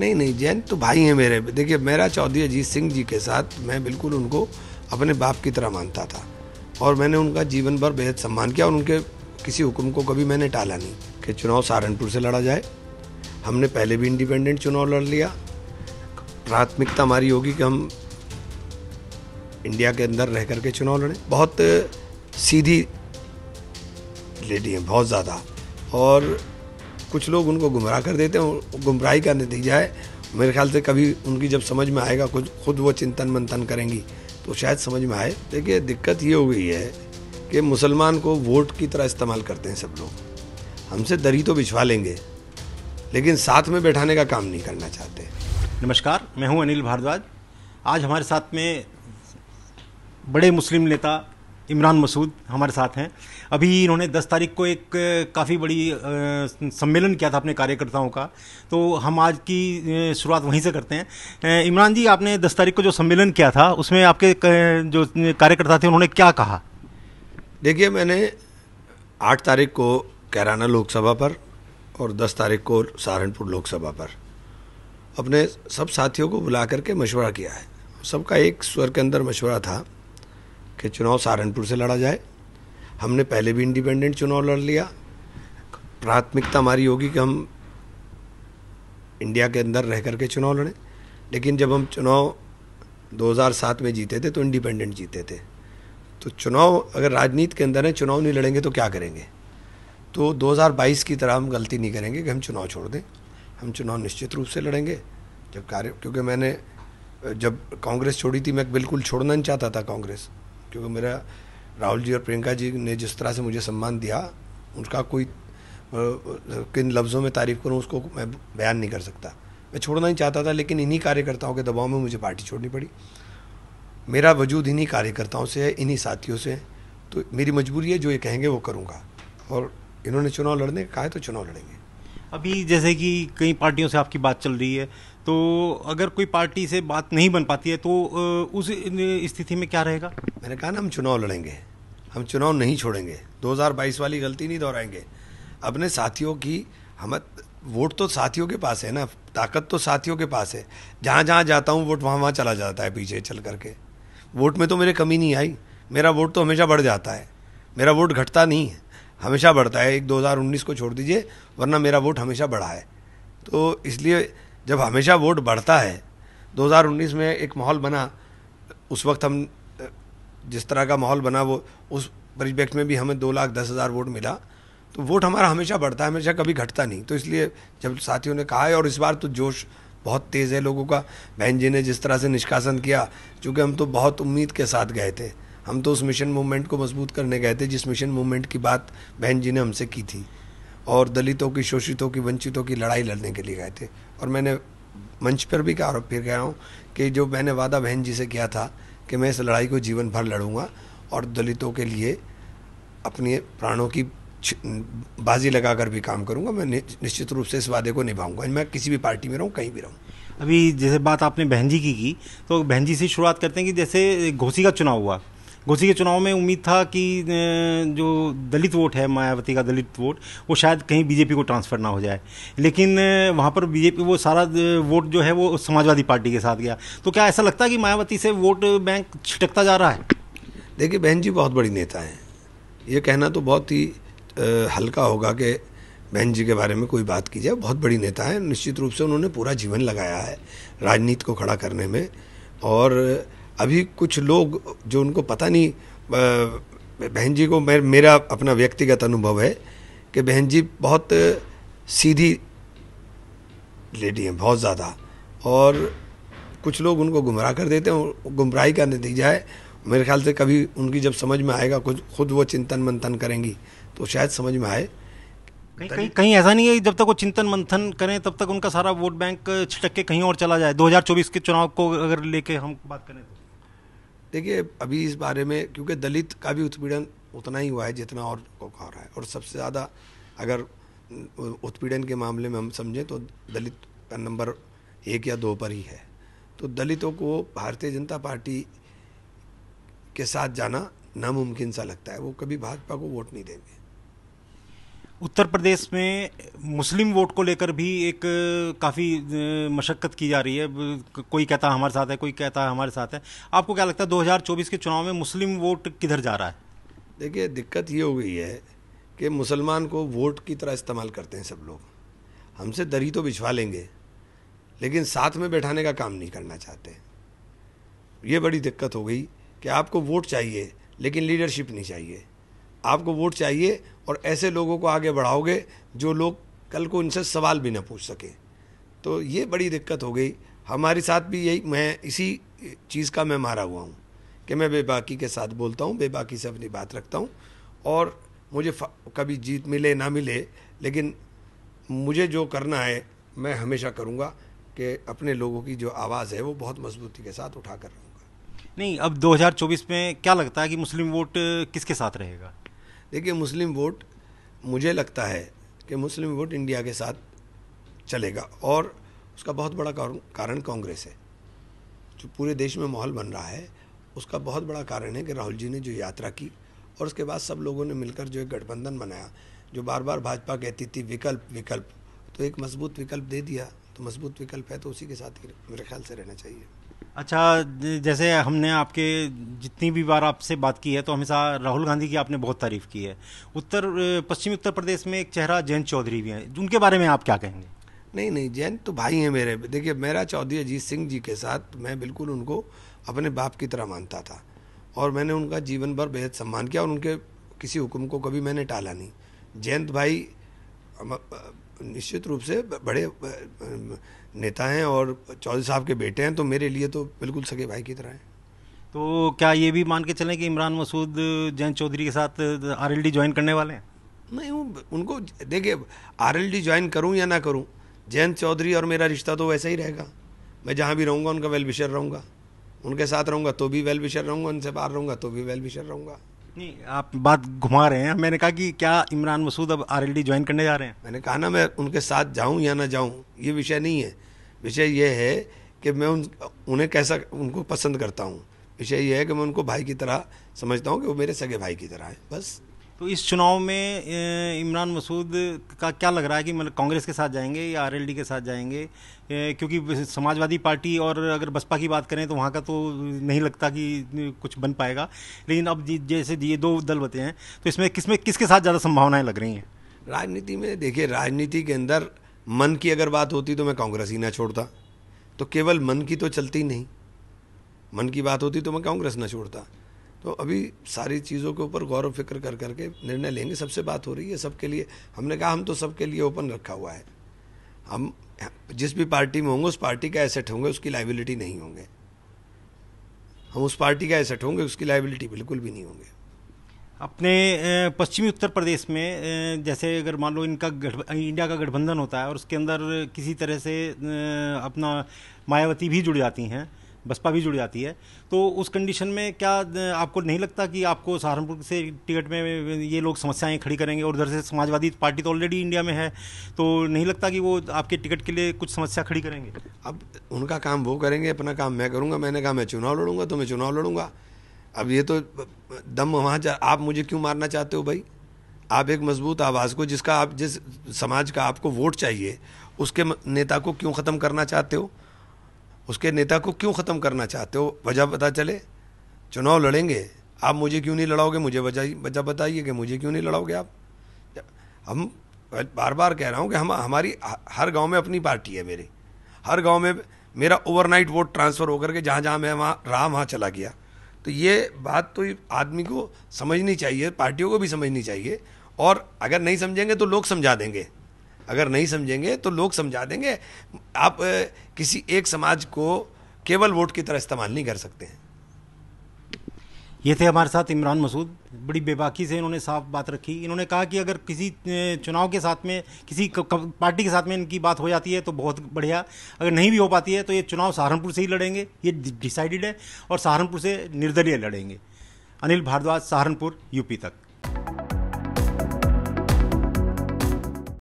नहीं नहीं जैन तो भाई हैं मेरे देखिए मेरा चौधरी अजीत सिंह जी के साथ मैं बिल्कुल उनको अपने बाप की तरह मानता था और मैंने उनका जीवन भर बेहद सम्मान किया और उनके किसी हुक्म को कभी मैंने टाला नहीं कि चुनाव सहारनपुर से लड़ा जाए हमने पहले भी इंडिपेंडेंट चुनाव लड़ लिया प्राथमिकता हमारी होगी कि हम इंडिया के अंदर रह करके चुनाव लड़ें बहुत सीधी लेडी हैं बहुत ज़्यादा और कुछ लोग उनको गुमराह कर देते हैं गुमराही का नतीजा है मेरे ख्याल से कभी उनकी जब समझ में आएगा कुछ खुद वो चिंतन मंथन करेंगी तो शायद समझ में आए देखिए दिक्कत ये हो गई है कि मुसलमान को वोट की तरह इस्तेमाल करते हैं सब लोग हमसे दरी तो बिछवा लेंगे लेकिन साथ में बैठाने का काम नहीं करना चाहते नमस्कार मैं हूं अनिल भारद्वाज आज हमारे साथ में बड़े मुस्लिम नेता इमरान मसूद हमारे साथ हैं अभी इन्होंने 10 तारीख को एक काफ़ी बड़ी सम्मेलन किया था अपने कार्यकर्ताओं का तो हम आज की शुरुआत वहीं से करते हैं इमरान जी आपने 10 तारीख को जो सम्मेलन किया था उसमें आपके जो कार्यकर्ता थे उन्होंने क्या कहा देखिए मैंने आठ तारीख को कैराना लोकसभा पर और दस तारीख को सहारनपुर लोकसभा पर अपने सब साथियों को बुला करके मशवरा किया है सबका एक स्वर के अंदर मशवरा था कि चुनाव सहारनपुर से लड़ा जाए हमने पहले भी इंडिपेंडेंट चुनाव लड़ लिया प्राथमिकता हमारी होगी कि हम इंडिया के अंदर रह करके चुनाव लड़ें लेकिन जब हम चुनाव 2007 में जीते थे तो इंडिपेंडेंट जीते थे तो चुनाव अगर राजनीति के अंदर है चुनाव नहीं लड़ेंगे तो क्या करेंगे तो 2022 की तरह हम गलती नहीं करेंगे कि हम चुनाव छोड़ दें हम चुनाव निश्चित रूप से लड़ेंगे जब कार्य क्योंकि मैंने जब कांग्रेस छोड़ी थी मैं बिल्कुल छोड़ना नहीं चाहता था कांग्रेस क्योंकि मेरा राहुल जी और प्रियंका जी ने जिस तरह से मुझे सम्मान दिया उसका कोई किन लफ्ज़ों में तारीफ करूँ उसको मैं बयान नहीं कर सकता मैं छोड़ना ही चाहता था लेकिन इन्हीं कार्यकर्ताओं के दबाव में मुझे पार्टी छोड़नी पड़ी मेरा वजूद इन्हीं कार्यकर्ताओं से है इन्हीं साथियों से तो मेरी मजबूरी है जो ये कहेंगे वो करूँगा और इन्होंने चुनाव लड़ने कहा है तो चुनाव लड़ेंगे अभी जैसे कि कई पार्टियों से आपकी बात चल रही है तो अगर कोई पार्टी से बात नहीं बन पाती है तो उस स्थिति में क्या रहेगा मैंने कहा ना हम चुनाव लड़ेंगे हम चुनाव नहीं छोड़ेंगे 2022 वाली गलती नहीं दोहराएंगे अपने साथियों की हम वोट तो साथियों के पास है ना ताकत तो साथियों के पास है जहाँ जहाँ जाता हूँ वोट वहाँ वहाँ चला जाता है पीछे चल करके वोट में तो मेरे कमी नहीं आई मेरा वोट तो हमेशा बढ़ जाता है मेरा वोट घटता नहीं है हमेशा बढ़ता है एक 2019 को छोड़ दीजिए वरना मेरा वोट हमेशा बढ़ा है तो इसलिए जब हमेशा वोट बढ़ता है 2019 में एक माहौल बना उस वक्त हम जिस तरह का माहौल बना वो उस परिप्रेक्ष्य में भी हमें दो लाख दस हज़ार वोट मिला तो वोट हमारा हमेशा बढ़ता है हमेशा कभी घटता नहीं तो इसलिए जब साथियों ने कहा है और इस बार तो जोश बहुत तेज़ है लोगों का बहन जी ने जिस तरह से निष्कासन किया चूँकि हम तो बहुत उम्मीद के साथ गए थे हम तो उस मिशन मूवमेंट को मजबूत करने गए थे जिस मिशन मूवमेंट की बात बहन जी ने हमसे की थी और दलितों की शोषितों की वंचितों की लड़ाई लड़ने के लिए गए थे और मैंने मंच पर भी कहा फिर गया हूँ कि जो मैंने वादा बहन जी से किया था कि मैं इस लड़ाई को जीवन भर लड़ूंगा और दलितों के लिए अपने प्राणों की बाजी लगाकर भी काम करूंगा मैं निश्चित रूप से इस वादे को निभाऊंगा मैं किसी भी पार्टी में रहूं कहीं भी रहूं अभी जैसे बात आपने बहन जी की की तो बहन जी से शुरुआत करते हैं कि जैसे घोसी का चुनाव हुआ घोसी के चुनाव में उम्मीद था कि जो दलित वोट है मायावती का दलित वोट वो शायद कहीं बीजेपी को ट्रांसफ़र ना हो जाए लेकिन वहाँ पर बीजेपी वो सारा वोट जो है वो समाजवादी पार्टी के साथ गया तो क्या ऐसा लगता है कि मायावती से वोट बैंक छिटकता जा रहा है देखिए बहन जी बहुत बड़ी नेता हैं ये कहना तो बहुत ही हल्का होगा कि बहन जी के बारे में कोई बात की जाए बहुत बड़ी नेता हैं निश्चित रूप से उन्होंने पूरा जीवन लगाया है राजनीति को खड़ा करने में और अभी कुछ लोग जो उनको पता नहीं बहन जी को मेर, मेरा अपना व्यक्तिगत अनुभव है कि बहन जी बहुत सीधी लेडी हैं बहुत ज़्यादा और कुछ लोग उनको गुमराह कर देते हैं गुमराही का नतीजा है मेरे ख्याल से कभी उनकी जब समझ में आएगा कुछ खुद वो चिंतन मंथन करेंगी तो शायद समझ में आए कहीं कहीं कहीं ऐसा नहीं है जब तक वो चिंतन मंथन करें तब तक उनका सारा वोट बैंक छिटक के कहीं और चला जाए 2024 के चुनाव को अगर लेके हम बात करें तो देखिए अभी इस बारे में क्योंकि दलित का भी उत्पीड़न उतना ही हुआ है जितना और को हो रहा है और सबसे ज़्यादा अगर उत्पीड़न के मामले में हम समझें तो दलित का नंबर एक या दो पर ही है तो दलितों को भारतीय जनता पार्टी के साथ जाना नामुमकिन सा लगता है वो कभी भाजपा को वोट नहीं देंगे उत्तर प्रदेश में मुस्लिम वोट को लेकर भी एक काफ़ी मशक्क़त की जा रही है कोई कहता है हमारे साथ है कोई कहता है हमारे साथ है आपको क्या लगता है 2024 के चुनाव में मुस्लिम वोट किधर जा रहा है देखिए दिक्कत ये हो गई है कि मुसलमान को वोट की तरह इस्तेमाल करते हैं सब लोग हमसे दरी तो बिछवा लेंगे लेकिन साथ में बैठाने का काम नहीं करना चाहते ये बड़ी दिक्कत हो गई कि आपको वोट चाहिए लेकिन लीडरशिप नहीं चाहिए आपको वोट चाहिए और ऐसे लोगों को आगे बढ़ाओगे जो लोग कल को उनसे सवाल भी ना पूछ सकें तो ये बड़ी दिक्कत हो गई हमारे साथ भी यही मैं इसी चीज़ का मैं मारा हुआ हूँ कि मैं बेबाकी के साथ बोलता हूँ बेबाकी से अपनी बात रखता हूँ और मुझे कभी जीत मिले ना मिले लेकिन मुझे जो करना है मैं हमेशा करूँगा कि अपने लोगों की जो आवाज़ है वो बहुत मजबूती के साथ उठा कर रहूँगा नहीं अब 2024 में क्या लगता है कि मुस्लिम वोट किसके साथ रहेगा देखिए मुस्लिम वोट मुझे लगता है कि मुस्लिम वोट इंडिया के साथ चलेगा और उसका बहुत बड़ा कारण कांग्रेस है जो पूरे देश में माहौल बन रहा है उसका बहुत बड़ा कारण है कि राहुल जी ने जो यात्रा की और उसके बाद सब लोगों ने मिलकर जो एक गठबंधन बनाया जो बार बार भाजपा कहती थी विकल्प विकल्प तो एक मजबूत विकल्प दे दिया तो मजबूत विकल्प है तो उसी के साथ मेरे ख्याल से रहना चाहिए अच्छा जैसे हमने आपके जितनी भी बार आपसे बात की है तो हमेशा राहुल गांधी की आपने बहुत तारीफ़ की है उत्तर पश्चिमी उत्तर प्रदेश में एक चेहरा जयंत चौधरी भी है उनके बारे में आप क्या कहेंगे नहीं नहीं जैन तो भाई हैं मेरे देखिए मेरा चौधरी अजीत सिंह जी के साथ मैं बिल्कुल उनको अपने बाप की तरह मानता था और मैंने उनका जीवन भर बेहद सम्मान किया और उनके किसी हुक्म को कभी मैंने टाला नहीं जयंत भाई निश्चित रूप से बड़े नेता हैं और चौधरी साहब के बेटे हैं तो मेरे लिए तो बिल्कुल सगे भाई की तरह हैं तो क्या ये भी मान के चलें कि इमरान मसूद जयंत चौधरी के साथ आरएलडी ज्वाइन करने वाले हैं नहीं उनको देखिए आरएलडी ज्वाइन करूं या ना करूं जयंत चौधरी और मेरा रिश्ता तो वैसा ही रहेगा मैं जहां भी रहूंगा उनका वेल विशर रहूंगा उनके साथ रहूंगा तो भी वेल विशर रहूंगा उनसे बाहर रहूंगा तो भी वेल विशर रहूंगा नहीं आप बात घुमा रहे हैं मैंने कहा कि क्या इमरान मसूद अब आर ज्वाइन करने जा रहे हैं मैंने कहा ना मैं उनके साथ जाऊं या ना जाऊं ये विषय नहीं है विषय यह है कि मैं उन उन्हें कैसा उनको पसंद करता हूँ विषय यह है कि मैं उनको भाई की तरह समझता हूँ कि वो मेरे सगे भाई की तरह हैं बस तो इस चुनाव में इमरान मसूद का क्या लग रहा है कि मतलब कांग्रेस के साथ जाएंगे या आरएलडी के साथ जाएंगे क्योंकि समाजवादी पार्टी और अगर बसपा की बात करें तो वहाँ का तो नहीं लगता कि कुछ बन पाएगा लेकिन अब जैसे ये दो दल बते हैं तो इसमें किस में किसके साथ ज़्यादा संभावनाएं लग रही हैं राजनीति में देखिए राजनीति के अंदर मन की अगर बात होती तो मैं कांग्रेस ही ना छोड़ता तो केवल मन की तो चलती नहीं मन की बात होती तो मैं कांग्रेस ना छोड़ता तो अभी सारी चीज़ों के ऊपर गौर फिक्र कर करके निर्णय लेंगे सबसे बात हो रही है सबके लिए हमने कहा हम तो सबके लिए ओपन रखा हुआ है हम जिस भी पार्टी में होंगे उस पार्टी का एसेट होंगे उसकी लाइबिलिटी नहीं होंगे हम उस पार्टी का एसेट होंगे उसकी लाइबिलिटी बिल्कुल भी नहीं होंगे अपने पश्चिमी उत्तर प्रदेश में जैसे अगर मान लो इनका इंडिया का गठबंधन होता है और उसके अंदर किसी तरह से अपना मायावती भी जुड़ जाती हैं बसपा भी जुड़ जाती है तो उस कंडीशन में क्या आपको नहीं लगता कि आपको सहारनपुर से टिकट में ये लोग समस्याएं खड़ी करेंगे और उधर से समाजवादी पार्टी तो ऑलरेडी इंडिया में है तो नहीं लगता कि वो आपके टिकट के लिए कुछ समस्या खड़ी करेंगे अब उनका काम वो करेंगे अपना काम मैं करूँगा मैंने कहा मैं चुनाव लड़ूंगा तो मैं चुनाव लड़ूंगा अब ये तो दम वहाँ आप मुझे क्यों मारना चाहते हो भाई आप एक मजबूत आवाज़ को जिसका आप जिस समाज का आपको वोट चाहिए उसके नेता को क्यों ख़त्म करना चाहते हो उसके नेता को क्यों ख़त्म करना चाहते हो वजह पता चले चुनाव लड़ेंगे आप मुझे क्यों नहीं लड़ाओगे मुझे वजह वजह बताइए कि मुझे क्यों नहीं लड़ाओगे आप हम बार बार कह रहा हूँ कि हम हमारी हर गांव में अपनी पार्टी है मेरी हर गांव में मेरा ओवरनाइट वोट ट्रांसफ़र होकर के जहाँ जहाँ मैं वहाँ रहा वहाँ चला गया तो ये बात तो आदमी को समझनी चाहिए पार्टियों को भी समझनी चाहिए और अगर नहीं समझेंगे तो लोग समझा देंगे अगर नहीं समझेंगे तो लोग समझा देंगे आप किसी एक समाज को केवल वोट की तरह इस्तेमाल नहीं कर सकते हैं ये थे हमारे साथ इमरान मसूद बड़ी बेबाकी से इन्होंने साफ बात रखी इन्होंने कहा कि अगर किसी चुनाव के साथ में किसी पार्टी के साथ में इनकी बात हो जाती है तो बहुत बढ़िया अगर नहीं भी हो पाती है तो ये चुनाव सहारनपुर से ही लड़ेंगे ये डिसाइडेड है और सहारनपुर से निर्दलीय लड़ेंगे अनिल भारद्वाज सहारनपुर यूपी तक